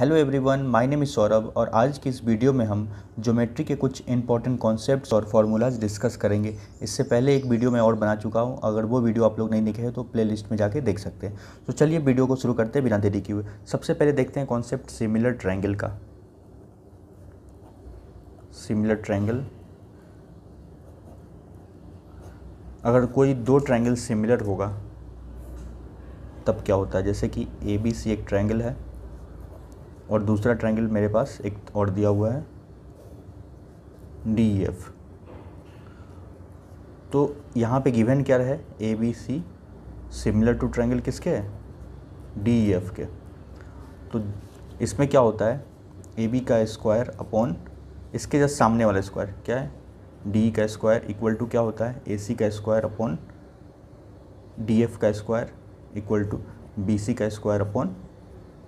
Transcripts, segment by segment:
hello everyone my name is Saurabh और आज की इस वीडियो में हम ज्योमेट्री के कुछ इंपॉर्टेंट कॉन्सेप्ट्स और फार्मूलाज डिस्कस करेंगे इससे पहले एक वीडियो मैं और बना चुका हूं अगर वो वीडियो आप लोग नहीं देखे हैं तो प्लेलिस्ट में जाके देख सकते हैं तो चलिए वीडियो को शुरू करते हैं बिना देरी के हुए सबसे पहले देखते हैं कॉन्सेप्ट सिमिलर ट्रैंगल का सिमिलर ट्रैंगल अगर कोई दो ट्रैंगल सिमिलर होगा तब क्या होता है जैसे कि ए बी सी एक ट्रैंगल है और दूसरा ट्रायंगल मेरे पास एक और दिया हुआ है डी एफ e तो यहाँ पे गिवन क्या है A B C similar to triangle किसके है डी एफ के तो इसमें क्या होता है ए बी का स्क्वायर अपॉन इसके जस्ट सामने वाला स्क्वायर क्या है डी का स्क्वायर इक्वल टू क्या होता है ए सी का स्क्वायर अपॉन डी एफ का square equal to B C का स्क्वायर अपॉन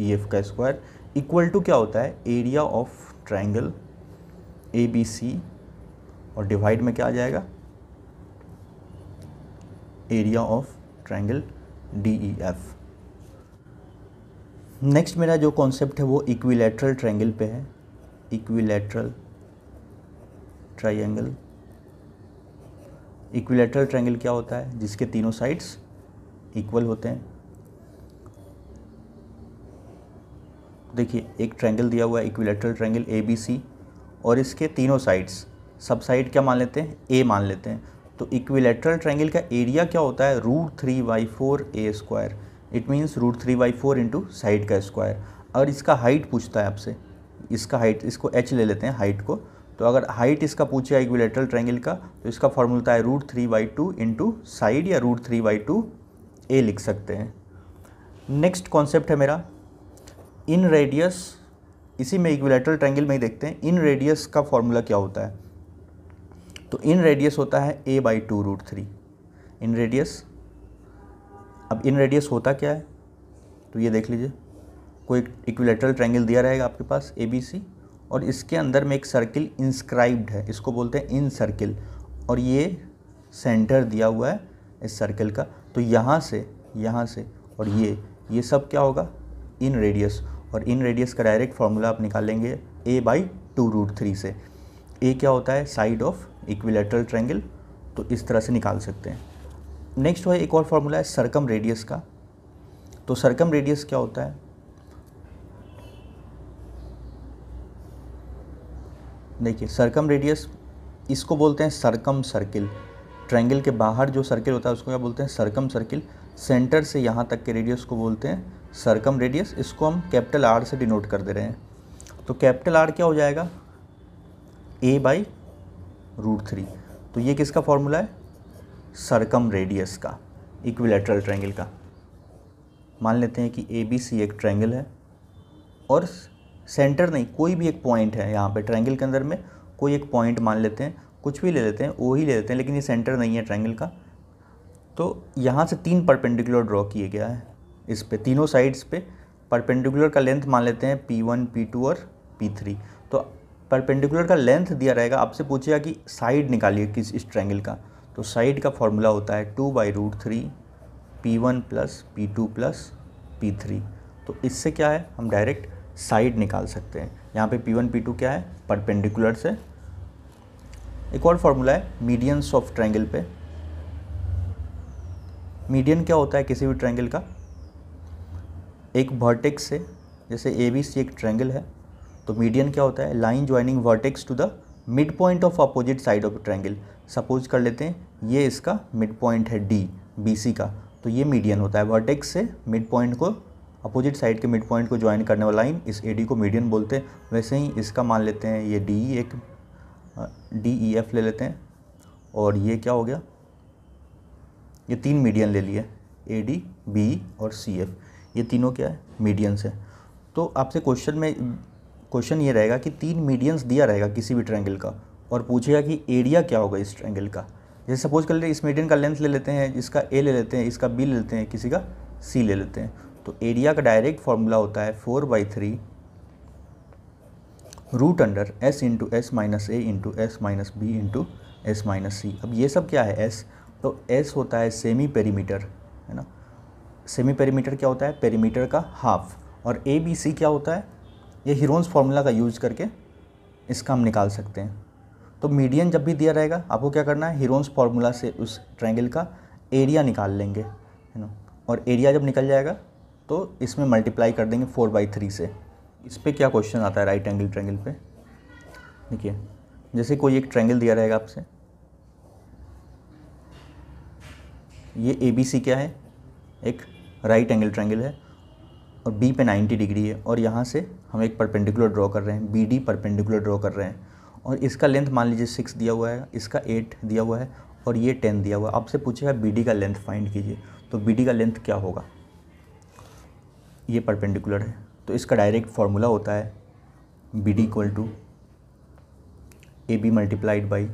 ई एफ का स्क्वायर इक्वल टू क्या होता है area of triangle A B C और डिवाइड में क्या आ जाएगा area of triangle D E F next मेरा जो कॉन्सेप्ट है वो इक्विलेटरल ट्राइंगल पे है इक्विलेटरल ट्राइंगल इक्विलेटरल ट्राइंगल क्या होता है जिसके तीनों साइड्स इक्वल होते हैं देखिए एक ट्रैंगल दिया हुआ है equilateral triangle A B C और इसके तीनों साइड्स सब साइड क्या मान लेते हैं ए मान लेते हैं तो इक्विलेटरल ट्रैंगल का एरिया क्या होता है root three by four A square it means root three by four into side का स्क्वायर और इसका हाइट पूछता है आपसे इसका हाइट इसको एच ले लेते हैं हाइट को तो अगर हाइट इसका पूछे इक्विलेटरल ट्रैंगल का तो इसका फॉर्मूला होता है root three by two into side या root three by two A लिख सकते हैं नेक्स्ट कॉन्सेप्ट है मेरा इन रेडियस इसी में इक्विलेटरल ट्रायंगल में ही देखते हैं इन रेडियस का फॉर्मूला क्या होता है तो इन रेडियस होता है A by two root three in radius अब इन रेडियस होता क्या है तो ये देख लीजिए कोई इक्विलेटरल ट्रायंगल दिया रहेगा आपके पास ए बी सी और इसके अंदर में एक सर्किल इंस्क्राइब्ड है इसको बोलते हैं इन सर्किल और ये सेंटर दिया हुआ है इस सर्किल का तो यहाँ से यहाँ से और ये ये सब क्या होगा इन रेडियस और इन रेडियस का डायरेक्ट फार्मूला आप निकालेंगे A by two root three से ए क्या होता है साइड ऑफ इक्विलेटरल ट्रैंगल तो इस तरह से निकाल सकते हैं नेक्स्ट हुआ एक और फार्मूला है सरकम रेडियस का तो सरकम रेडियस क्या होता है देखिए सरकम रेडियस इसको बोलते हैं सरकम सर्किल ट्रायंगल के बाहर जो सर्किल होता है उसको क्या बोलते हैं सरकम सर्किल सेंटर से यहाँ तक के रेडियस को बोलते हैं सरकम रेडियस इसको हम कैपिटल आर से डिनोट कर दे रहे हैं तो कैपिटल आर क्या हो जाएगा ए बाई रूट थ्री तो ये किसका फॉर्मूला है सरकम रेडियस का इक्विलेटरल ट्रायंगल का मान लेते हैं कि ए बी सी एक ट्रायंगल है और सेंटर नहीं कोई भी एक पॉइंट है यहाँ पे ट्रायंगल के अंदर में कोई एक पॉइंट मान लेते हैं कुछ भी ले लेते हैं वो ही ले लेते हैं लेकिन ये सेंटर नहीं है ट्रायंगल का तो यहाँ से तीन परपेंडिकुलर ड्रॉ किए गया है इस पे तीनों साइड्स पे परपेंडिकुलर का लेंथ मान लेते हैं पी वन पी टू और पी थ्री तो परपेंडिकुलर का लेंथ दिया रहेगा आपसे पूछेगा कि साइड निकालिए किस इस ट्रैंगल का तो साइड का फॉर्मूला होता है two by root three P one plus P two plus P three तो इससे क्या है हम डायरेक्ट साइड निकाल सकते हैं यहाँ पे पी टू क्या है परपेंडिकुलर से एक और फार्मूला है मीडियंस ऑफ ट्रैंगल पे मीडियन क्या होता है किसी भी ट्रैंगल का एक वर्टेक्स से जैसे ए बी सी एक ट्रेंगल है तो मीडियन क्या होता है line joining vertex to the mid point of opposite side of triangle suppose कर लेते हैं ये इसका मिड पॉइंट है डी बी सी का तो ये मीडियन होता है वर्टेक्स से मिड पॉइंट को अपोजिट साइड के मिड पॉइंट को ज्वाइन करने वाला लाइन इस ए डी को मीडियन बोलते हैं वैसे ही इसका मान लेते हैं ये डी एक डी ई एफ ले लेते हैं और ये क्या हो गया ये तीन मीडियन ले लिए ए डी बी और सी एफ ये तीनों क्या है मीडियंस है तो आपसे क्वेश्चन में क्वेश्चन ये रहेगा कि तीन मीडियंस दिया रहेगा किसी भी ट्रायंगल का और पूछेगा कि एरिया क्या होगा इस ट्रायंगल का जैसे सपोज कर ले इस मीडियन का लेंथ ले लेते हैं इसका ए ले लेते हैं इसका बी ले लेते हैं किसी का सी ले लेते हैं तो एरिया का डायरेक्ट फॉर्मूला होता है four by three root under S into S minus A into S minus B into S minus C अब ये सब क्या है एस तो एस होता है सेमी पेरीमीटर है ना सेमी पेरीमीटर क्या होता है पेरीमीटर का हाफ और ए बी सी क्या होता है ये हिरोन्स फार्मूला का यूज़ करके इसका हम निकाल सकते हैं तो मीडियन जब भी दिया रहेगा आपको क्या करना है हीरोन्स फार्मूला से उस ट्रायंगल का एरिया निकाल लेंगे है ना और एरिया जब निकल जाएगा तो इसमें मल्टीप्लाई कर देंगे फोर बाई थ्री से इस पर क्या क्वेश्चन आता है राइट एंगल ट्रैंगल पे देखिए जैसे कोई एक ट्रैंगल दिया रहेगा आपसे ये ए बी सी क्या है एक राइट एंगल ट्रैंगल है और बी पे 90 डिग्री है और यहाँ से हम एक परपेंडिकुलर ड्रॉ कर रहे हैं बी डी परपेंडिकुलर ड्रॉ कर रहे हैं और इसका लेंथ मान लीजिए सिक्स दिया हुआ है इसका एट दिया हुआ है और ये टेन दिया हुआ है आपसे पूछेगा बी डी का लेंथ फाइंड कीजिए तो बी डी का लेंथ क्या होगा ये परपेंडिकुलर है तो इसका डायरेक्ट फार्मूला होता है B D equal to A B multiplied by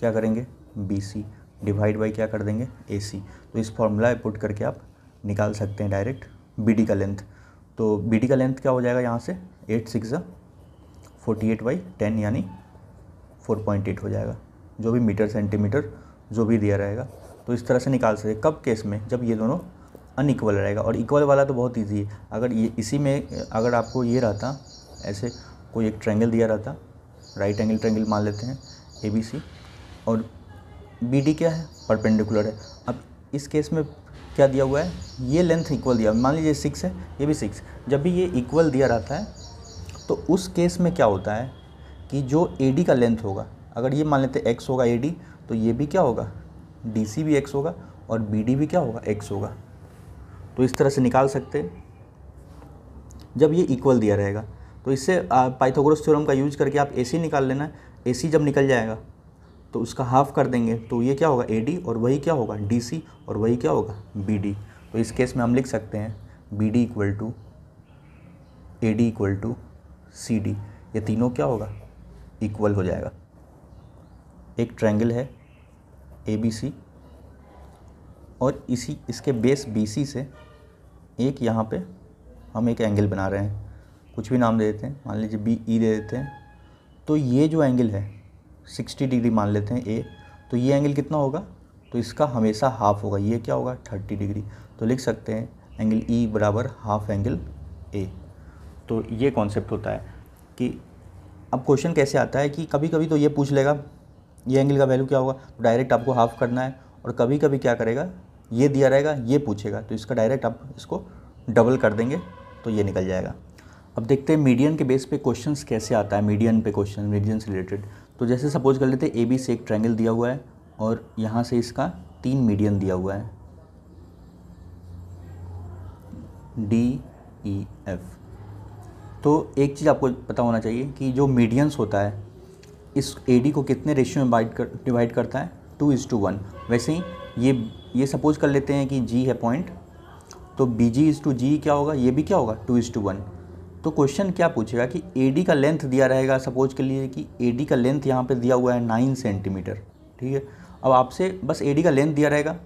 क्या करेंगे बी सी डिवाइड बाई क्या कर देंगे ए सी तो इस फार्मूला पुट करके आप निकाल सकते हैं डायरेक्ट बी डी का लेंथ तो बी डी का लेंथ क्या हो जाएगा यहाँ से eight six forty eight by ten यानी फोर पॉइंट एट हो जाएगा जो भी मीटर सेंटीमीटर जो भी दिया रहेगा तो इस तरह से निकाल सकते कब केस में जब ये दोनों अनइक्वल रहेगा और इक्वल वाला तो बहुत ईजी है अगर ये इसी में अगर आपको ये रहता ऐसे कोई एक ट्रैंगल दिया रहता राइट एंगल ट्रैंगल मान लेते हैं ए बी सी और बी डी क्या है परपेंडिकुलर है अब इस केस में क्या दिया हुआ है ये लेंथ इक्वल दिया मान लीजिए सिक्स है ये भी सिक्स जब भी ये इक्वल दिया रहता है तो उस केस में क्या होता है कि जो ए का लेंथ होगा अगर ये मान लेते एक्स होगा ए तो ये भी क्या होगा डी भी एक्स होगा और बी भी क्या होगा एक्स होगा तो इस तरह से निकाल सकते जब ये इक्वल दिया रहेगा तो इससे पाइथागोरस थ्योरम का यूज करके आप ए निकाल लेना ए जब निकल जाएगा तो उसका हाफ कर देंगे तो ये क्या होगा ए और वही क्या होगा डी और वही क्या होगा बी तो इस केस में हम लिख सकते हैं B D equal to A D equal to C D ये तीनों क्या होगा इक्वल हो जाएगा एक ट्रायंगल है ए बी सी और इसी इसके बेस बी सी से एक यहाँ पे हम एक एंगल बना रहे हैं कुछ भी नाम दे देते हैं मान लीजिए बी ई e दे देते हैं तो ये जो एंगल है 60 डिग्री मान लेते हैं ए तो ये एंगल कितना होगा तो इसका हमेशा हाफ होगा ये क्या होगा 30 डिग्री तो लिख सकते हैं एंगल ई बराबर हाफ एंगल ए तो ये कॉन्सेप्ट होता है कि अब क्वेश्चन कैसे आता है कि कभी कभी तो ये पूछ लेगा ये एंगल का वैल्यू क्या होगा तो डायरेक्ट आपको हाफ करना है और कभी कभी क्या करेगा ये दिया रहेगा ये पूछेगा तो इसका डायरेक्ट आप इसको डबल कर देंगे तो ये निकल जाएगा अब देखते हैं मीडियन के बेस पे क्वेश्चंस कैसे आता है मीडियन पे क्वेश्चन मीडियन से रिलेटेड तो जैसे सपोज कर लेते ए बी से एक ट्रायंगल दिया हुआ है और यहाँ से इसका तीन मीडियन दिया हुआ है डी ई एफ तो एक चीज़ आपको पता होना चाहिए कि जो मीडियंस होता है इस ए डी को कितने रेशियो में कर डिवाइड करता है टू इज़ टू वन वैसे ही ये ये सपोज कर लेते हैं कि जी है पॉइंट तो B G is to G क्या होगा ये भी क्या होगा टू इज़ टू वन तो क्वेश्चन क्या पूछेगा कि ए का लेंथ दिया रहेगा सपोज के लिए कि ए का लेंथ यहाँ पर दिया हुआ है नाइन सेंटीमीटर ठीक है अब आपसे बस ए का लेंथ दिया रहेगा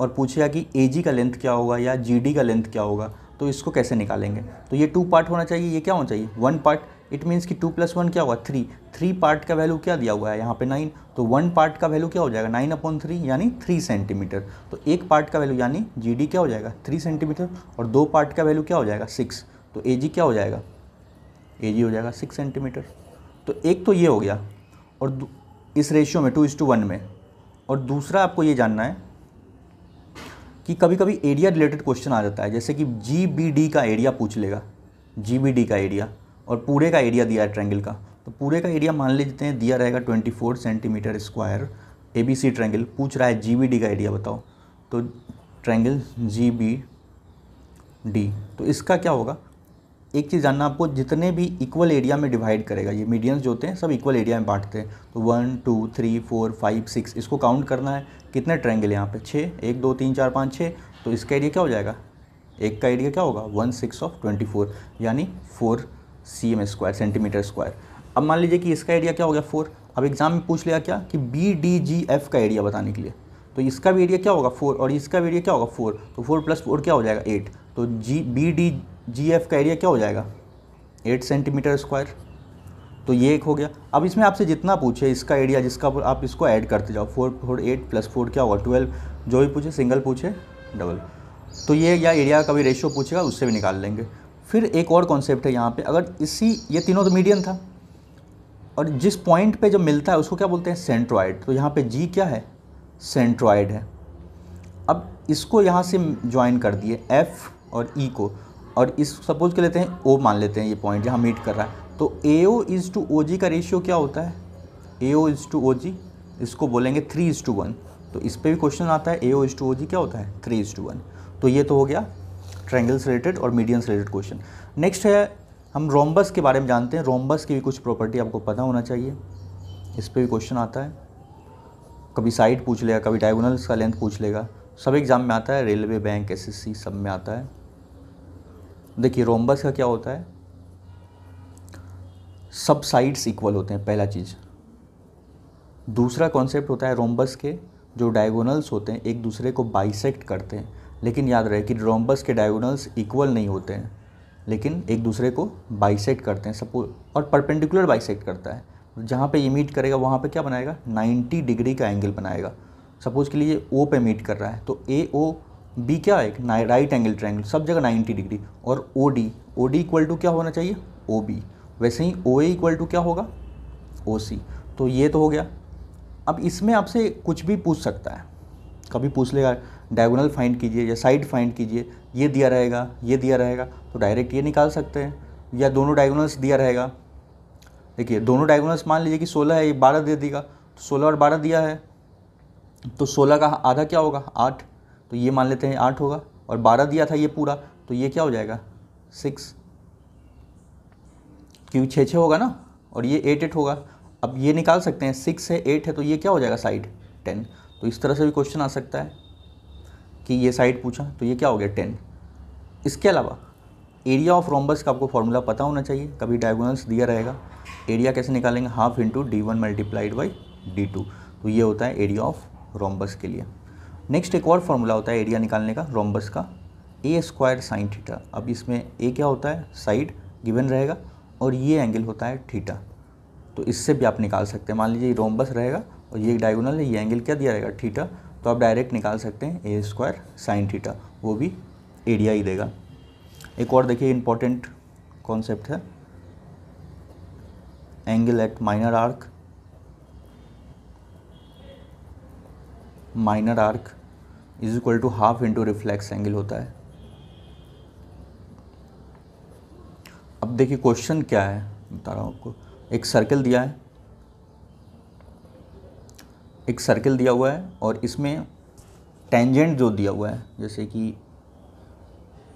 और पूछेगा कि ए का लेंथ क्या होगा या जी का लेंथ क्या होगा तो इसको कैसे निकालेंगे तो ये टू पार्ट होना चाहिए ये क्या होना चाहिए वन पार्ट इट मीन्स कि टू प्लस वन क्या हुआ थ्री थ्री पार्ट का वैल्यू क्या दिया हुआ है यहाँ पे नाइन तो वन पार्ट का वैल्यू क्या हो जाएगा नाइन अपॉन थ्री यानी थ्री सेंटीमीटर तो एक पार्ट का वैल्यू यानी जी क्या हो जाएगा थ्री सेंटीमीटर और दो पार्ट का वैल्यू क्या हो जाएगा सिक्स तो ए क्या हो जाएगा ए हो जाएगा सिक्स सेंटीमीटर तो एक तो ये हो गया और इस रेशियो में टू इस टू वन में और दूसरा आपको ये जानना है कि कभी कभी एरिया रिलेटेड क्वेश्चन आ जाता है जैसे कि जी बी डी का एरिया पूछ लेगा जी बी डी का एरिया और पूरे का एरिया दिया है ट्रैंगल का तो पूरे का एरिया मान लेते हैं दिया रहेगा twenty four centimetre square A B C triangle पूछ रहा है जी बी डी का एरिया बताओ तो ट्रैंगल जी बी डी तो इसका क्या होगा एक चीज़ जानना आपको जितने भी इक्वल एरिया में डिवाइड करेगा ये मीडियंस जो होते हैं सब इक्वल एरिया में बांटते हैं तो one two three four five six इसको काउंट करना है कितने ट्रैंगल यहाँ पे छः एक दो तीन चार पाँच छः तो इसका एरिया क्या हो जाएगा एक का एरिया क्या होगा one six of twenty four यानी four C M square centimetre square अब मान लीजिए कि इसका एरिया क्या हो गया फोर अब एग्ज़ाम में पूछ लिया क्या कि बी डी जी एफ का एरिया बताने के लिए तो इसका भी एरिया क्या होगा फोर और इसका भी एरिया क्या होगा फोर तो फोर प्लस फोर क्या हो जाएगा एट तो G B D G F का एरिया क्या हो जाएगा एट सेंटीमीटर स्क्वायर तो ये एक हो गया अब इसमें आपसे जितना पूछे इसका एरिया जिसका आप इसको ऐड करते जाओ four four eight plus four क्या होगा ट्वेल्व जो भी पूछे सिंगल पूछे डबल तो ये या एरिया का भी रेशियो पूछेगा उससे भी निकाल लेंगे फिर एक और कॉन्सेप्ट है यहाँ पे अगर इसी ये तीनों तो मीडियम था और जिस पॉइंट पे जब मिलता है उसको क्या बोलते हैं सेंट्रॉइड तो यहाँ पे जी क्या है सेंट्रॉइड है अब इसको यहाँ से ज्वाइन कर दिए एफ़ और ई e को और इस सपोज कर लेते हैं ओ मान लेते हैं ये पॉइंट जहाँ मीट कर रहा है तो ए ओ इज़ टू ओ जी का रेशियो क्या होता है ए ओ इज़ टू ओ जी इसको बोलेंगे थ्री इज़ टू वन तो इस पर भी क्वेश्चन आता है ए ओ इज़ टू ओ जी क्या होता है थ्री इज़ टू वन तो ये तो हो गया ट्रायंगल से रिलेटेड और मीडियम से रिलेटेड क्वेश्चन नेक्स्ट है हम रोम्बस के बारे में जानते हैं रोम्बस की भी कुछ प्रॉपर्टी आपको पता होना चाहिए इस पर भी क्वेश्चन आता है कभी साइड पूछ लेगा कभी डायगोनल्स का लेंथ पूछ लेगा सब एग्ज़ाम में आता है रेलवे बैंक एसएससी सब में आता है देखिए रोम्बस का क्या होता है सब साइड्स इक्वल होते हैं पहला चीज़ दूसरा कॉन्सेप्ट होता है रोमबस के जो डायगोनल्स होते हैं एक दूसरे को बाइसेक्ट करते हैं लेकिन याद रहे कि रोमबस के डायगोनल्स इक्वल नहीं होते हैं लेकिन एक दूसरे को बाइसेक्ट करते हैं सपोज और परपेंडिकुलर बाइसेक्ट करता है जहाँ पे ये मीट करेगा वहाँ पे क्या बनाएगा 90 डिग्री का एंगल बनाएगा सपोज के लिए ओ पे मीट कर रहा है तो ए ओ बी क्या है एक राइट एंगल ट्रायंगल सब जगह 90 डिग्री और O D O D equal to क्या होना चाहिए ओ बी वैसे ही ओ ए इक्वल टू क्या होगा ओ सी तो ये तो हो गया अब इसमें आपसे कुछ भी पूछ सकता है कभी पूछ लेगा डायगोनल फाइंड कीजिए या साइड फाइंड कीजिए ये दिया रहेगा ये दिया रहेगा तो डायरेक्ट ये निकाल सकते हैं या दोनों डायगोनल्स दिया रहेगा देखिए दोनों डायगोनल्स मान लीजिए कि सोलह है ये बारह दे देगा तो सोलह और बारह दिया है तो सोलह का आधा क्या होगा आठ तो ये मान लेते हैं आठ होगा और बारह दिया था ये पूरा तो ये क्या हो जाएगा सिक्स क्योंकि छः छः होगा ना और ये एट एट होगा अब ये निकाल सकते हैं सिक्स है एट है तो ये क्या हो जाएगा साइड टेन तो इस तरह से भी क्वेश्चन आ सकता है कि ये साइड पूछा तो ये क्या हो गया टेन इसके अलावा एरिया ऑफ रोम्बस का आपको फॉर्मूला पता होना चाहिए कभी डायगोनल्स दिया रहेगा एरिया कैसे निकालेंगे half into D one multiplied by D two तो ये होता है एरिया ऑफ रोम्बस के लिए नेक्स्ट एक और फॉर्मूला होता है एरिया निकालने का रोम्बस का ए स्क्वायर साइन थीटा अब इसमें ए क्या होता है साइड गिवन रहेगा और ये एंगल होता है थीटा तो इससे भी आप निकाल सकते हैं मान लीजिए रोम्बस रहेगा और ये डायगोनल है ये एंगल क्या दिया रहेगा थीटा तो आप डायरेक्ट निकाल सकते हैं ए स्क्वायर साइन थीटा वो भी एरिया ही देगा एक और देखिए इंपॉर्टेंट कॉन्सेप्ट है angle at minor arc minor arc is equal to half into reflex angle होता है अब देखिए क्वेश्चन क्या है बता रहा हूँ आपको एक सर्कल दिया है एक सर्कल दिया हुआ है और इसमें टेंजेंट जो दिया हुआ है जैसे कि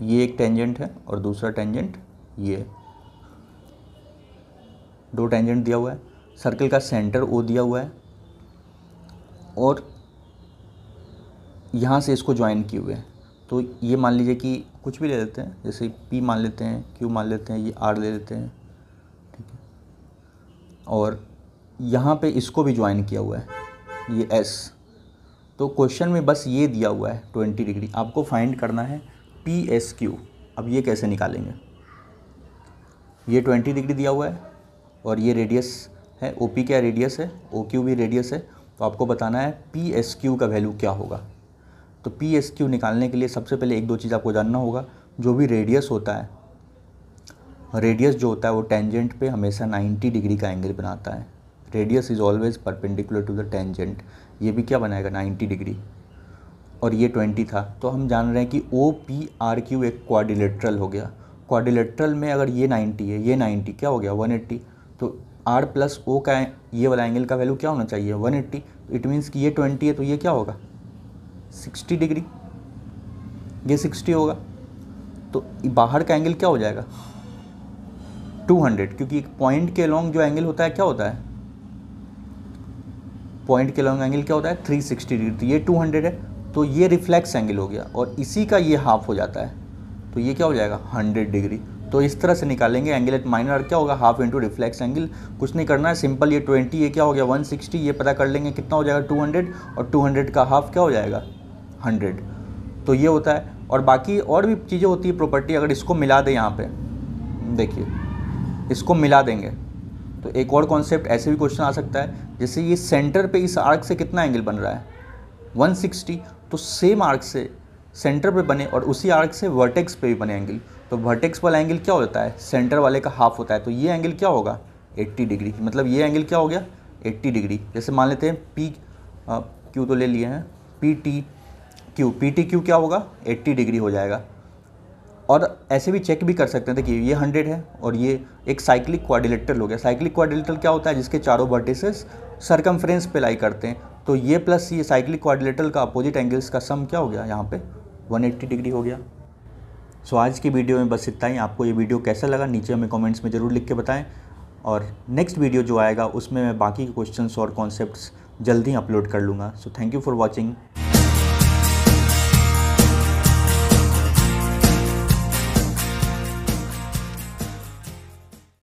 ये एक टेंजेंट है और दूसरा टेंजेंट ये दो टेंजेंट दिया हुआ है सर्कल का सेंटर ओ दिया हुआ है और यहाँ से इसको ज्वाइन किए हुए हैं तो ये मान लीजिए कि कुछ भी ले लेते हैं जैसे पी मान लेते हैं क्यू मान लेते हैं ये आर ले लेते हैं ठीक है और यहाँ पे इसको भी ज्वाइन किया हुआ है ये एस तो क्वेश्चन में बस ये दिया हुआ है ट्वेंटी डिग्री आपको फाइंड करना है पी एस क्यू अब ये कैसे निकालेंगे ये ट्वेंटी डिग्री दिया हुआ है और ये रेडियस है ओ पी क्या रेडियस है ओ क्यू भी रेडियस है तो आपको बताना है पी एस क्यू का वैल्यू क्या होगा तो पी एस क्यू निकालने के लिए सबसे पहले एक दो चीज़ आपको जानना होगा जो भी रेडियस होता है रेडियस जो होता है वो टेंजेंट पे हमेशा 90 डिग्री का एंगल बनाता है radius is always perpendicular to the tangent ये भी क्या बनाएगा 90 डिग्री और ये 20 था तो हम जान रहे हैं कि ओ पी आर क्यू एक क्वाडिलेट्रल हो गया क्वाडिलेट्रल में अगर ये 90 है ये 90 क्या हो गया 180 तो आर प्लस ओ का ये वाला एंगल का वैल्यू क्या होना चाहिए 180 एट्टी इट मीन्स कि ये 20 है तो ये क्या होगा सिक्सटी डिग्री ये सिक्सटी होगा तो बाहर का एंगल क्या हो जाएगा टू हंड्रेड क्योंकि एक पॉइंट के लॉन्ग जो एंगल होता है क्या होता है पॉइंट के लॉन्ग एंगल क्या होता है थ्री सिक्सटी डिग्री तो ये टू हंड्रेड है तो ये रिफ्लेक्स एंगल हो गया और इसी का ये हाफ हो जाता है तो ये क्या हो जाएगा हंड्रेड डिग्री तो इस तरह से निकालेंगे एंगल एट माइनर क्या होगा हाफ इंटू रिफ्लेक्स एंगल कुछ नहीं करना है सिंपल ये ट्वेंटी ये क्या हो गया वन सिक्सटी ये पता कर लेंगे कितना हो जाएगा टू हंड्रेड और टू हंड्रेड का हाफ क्या हो जाएगा हंड्रेड तो ये होता है और बाकी और भी चीज़ें होती है प्रॉपर्टी अगर इसको मिला दें यहाँ पे देखिए इसको मिला देंगे तो एक और कॉन्सेप्ट ऐसे भी क्वेश्चन आ सकता है जैसे ये सेंटर पे इस आर्क से कितना एंगल बन रहा है 160 तो सेम आर्क से सेंटर पे बने और उसी आर्क से वर्टेक्स पे भी बने एंगल तो वर्टेक्स वाला एंगल क्या होता है सेंटर वाले का हाफ होता है तो ये एंगल क्या होगा एट्टी डिग्री मतलब ये एंगल क्या हो गया एट्टी डिग्री जैसे मान लेते हैं पी क्यू तो ले लिए हैं P T Q P T Q क्या होगा 80 डिग्री हो जाएगा और ऐसे भी चेक भी कर सकते हैं देखिए ये 100 है और ये एक साइक्लिक क्वाडिलेटर हो गया साइक्लिक क्वाडिलेटर क्या होता है जिसके चारों वर्टिसेस सरकमफ्रेंस पे लाई करते हैं तो ये प्लस ये साइक्लिक क्वाडिलेटर का अपोजिट एंगल्स का सम क्या हो गया यहाँ पे 180 डिग्री हो गया सो so, आज की वीडियो में बस इतना ही आपको ये वीडियो कैसा लगा नीचे हमें कॉमेंट्स में ज़रूर लिख के बताएँ और नेक्स्ट वीडियो जो आएगा उसमें मैं बाकी के क्वेश्चंस और कॉन्सेप्ट्स जल्दी अपलोड कर लूँगा so thank you for watching